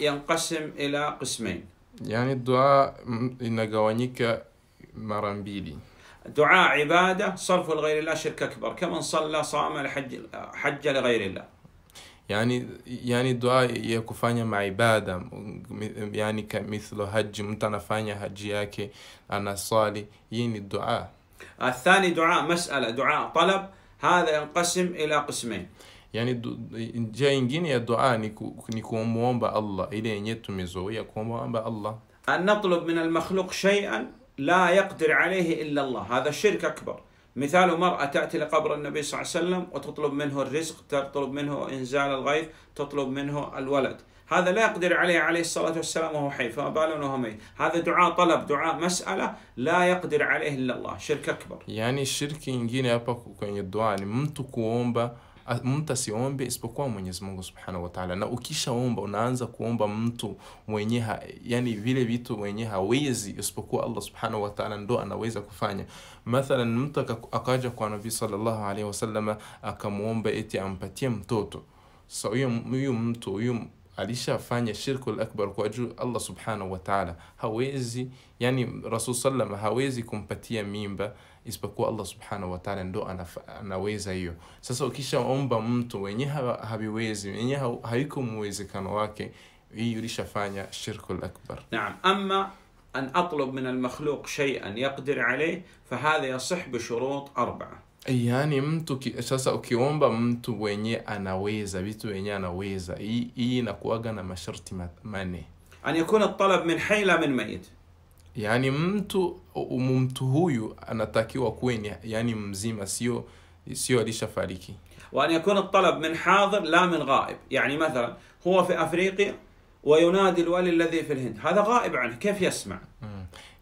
ينقسم إلى قسمين يعني الدعاء ان جوانيك مرامبيلي دعاء عبادة صرف لغير الله شرك أكبر كمن صلى صام الحج حج لغير الله يعني يعني الدعاء ya مع عبادة يعني mithlu haji mtu anafanya haji أنا صالي hii يعني الدعاء الثاني دعاء مسألة دعاء طلب هذا ينقسم إلى قسمين yani njia ya dua ni, ni kumwomba allah ile yenye tumezoea kumwomba allah أن نطلب من المخلوق شيئا لا يقدر عليه إلا الله هذا الشرك أكبر مثال مرأة تأتي لقبر النبي صلى الله عليه وسلم وتطلب منه الرزق تطلب منه إنزال الغيث تطلب منه الولد هذا لا يقدر عليه عليه الصلاة والسلام وهو حي فما بالنا وهو ميت هذا دعاء طلب دعاء مسألة لا يقدر عليه إلا الله شرك أكبر يعني الشرك ينجيني hapa kwenye يدعاني ni mtu mtu asiombe isipokuwa Mwenyezi Mungu Subhanahu wa Ta'ala. Na ukishaomba unaanza kuomba mtu mwenye ha, yani vile vitu mwenye hawezi isipokuwa Allah Subhanahu wa Ta'ala ndo anaweza kufanya. Mathalan mtu akaja kwa Nabii sallallahu alaihi wasallam akamuomba eti ampatie mtoto. So huyo mtu huyo alishafanya shirku lakbar kwa juu allah subhanahu wataala hawezi yani rasul salam hawezi kumpatia mimba isipokuwa allah subhanahu wataala ndo anaweza hiyo sasa ukishaomba mtu wenye haviwezi wenye haiko muwezekano wake hii ulishafanya shirku lakbar naam ama أن أطلب من المخلوق شيئا يقدر عليه فهذا يصح بشروط أربعة yaani mtu ki, sasa ukiomba mtu wenye anaweza vitu wenye anaweza hii inakuaga na masharti mane an yakuna talab min hai la min mayit yaani mtu mtu huyu anatakiwa kuwe yani mzima sio sio alishafariki وأن يكون الطلب من حاضر لا من غائب يعني مثلا هو في أفريقيا وينادي الولي الذي في الهند هذا غائب عنه كيف يسمع م.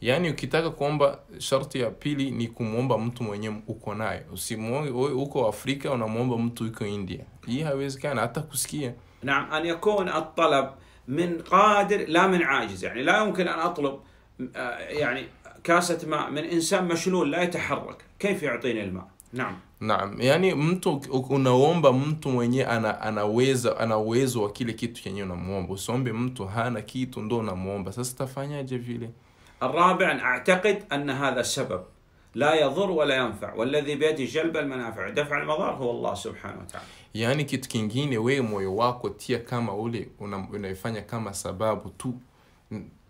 Yaani ukitaka kuomba sharti ya pili ni kumwomba mtu mwenye uko naye. Usimwombe uko Afrika unamwomba mtu uko India. Hii haiwezekana hata kusikia. نعم أن يكون الطلب min qadir la min ajiz yani la يمكن an أطلب yani كاسة ماء من إنسان مشلول لا يتحرك كيف يعطيني الماء نعم Naam, yani mtu unaomba mtu mwenye ana, anaweza ana uwezo wa kile kitu chenye unamwomba. Usiombe mtu hana kitu ndo unamwomba. Sasa tafanyaje vile? الرابع أعتقد أن هذا السبب لا يضر ولا ينفع والذي بيده جلب المنافع ودفع المضار هو الله سبحانه وتعالى yani kitu kingine wewe moyo wako tia kama ule una, unaifanya kama sababu tu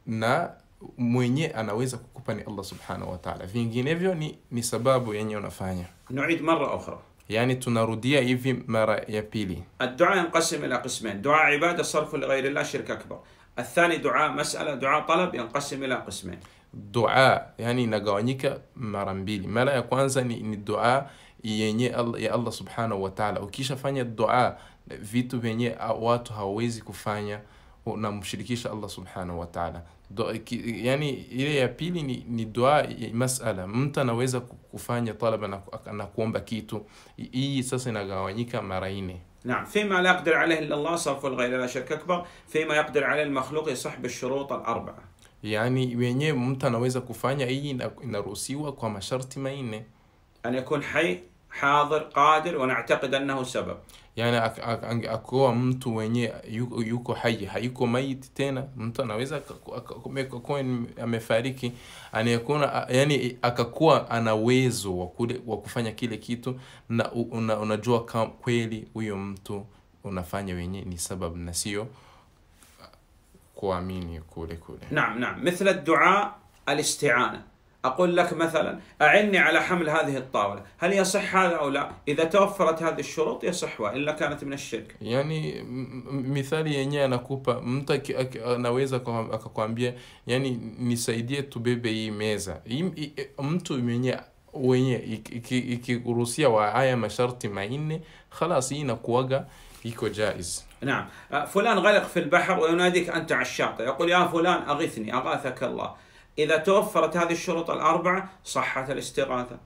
na mwenye anaweza kukupa ni allah subhanahu wataala vinginevyo ni, ni sababu yenye unafanya nuid mara ukhra yani tunarudia hivi mara ya pili addua yanqasim ila qismain dua ibada sarfu lighairi llah shirka akbar الثاني دعاء مسألة دعاء طلب ينقسم إلى قسمين دعاء يعني نقوانيك مرمبيلي ما لا يكون زني إن الدعاء يني يا الله سبحانه وتعالى وكيش فاني الدعاء فيتو بيني أواتو هاويزي كفانيا ونamshirikisha allah subhanahu wataala yani ile ya pili ni, ni dua masala mtu anaweza kufanya talaba na, na kuomba kitu hii sasa inagawanyika mara nne نعم فيما لا يقدر عليه الا الله صرف الغير لا شرك اكبر فيما يقدر عليه المخلوق يصح بالشروط الاربعه يعني wenyewe mtu anaweza kufanya hii inaruhusiwa kwa masharti manne an yakun hayy حاضر قادر ونعتقد انه السبب yani ak, ak, akiwa mtu mwenye yuko, yuko hai hayuko maiti tena mtu anaweza akakuwa amefariki anayekuwa yani akakuwa ana uwezo wa kufanya kile kitu na una, unajua kweli huyo mtu unafanya wenye ni sababu na sio kuamini kule kule naam naam mithla dua alistiana أقول لك مثلا أعني على حمل هذه الطاولة هل يصح هذا أو لا إذا توفرت هذه الشروط يصح وإلا كانت من الشرك يعني مثال يعني أنا كوبا أنا متك نويزا كوامبيا يعني نسيدية تبيبي ميزا متو يعني وين يكي روسيا وعايا مشارتي معينة خلاص هنا كوغا يكو جائز نعم أه، فلان غلق في البحر ويناديك أنت على الشاطئ يقول يا فلان أغثني أغاثك الله اذا توفرت هذه الشروط الاربعه صحت الاستغاثه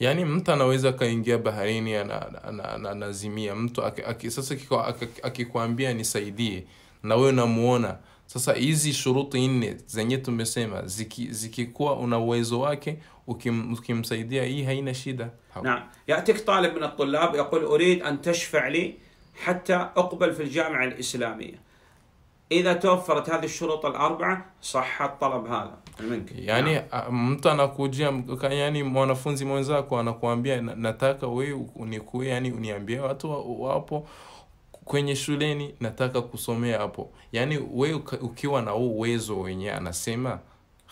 يعني متى ناويزا كاينجيا بحريني انا انا انا نازيميه متى اكي ساسا كيكو اكي كوامبيا نسايديه ناوي نامونا ساسا ايزي شروط اني زنيه تمسيما زكي زكي كوا انا ويزو اكي وكيم سايديه اي هينا شيدا نعم ياتيك طالب من الطلاب يقول اريد ان تشفع لي حتى اقبل في الجامعه الاسلاميه اذا توفرت هذه الشروط الاربعه صح الطلب هذا منك yani yeah. mtu anakujia yani mwanafunzi mwenzako anakuambia nataka wewe unikue yani uniambie watu wapo kwenye shuleni nataka kusomea hapo yani wewe ukiwa na uwezo wenyewe anasema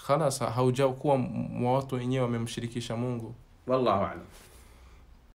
khalas haujakuwa watu wenyewe wamemshirikisha mungu wallahu alam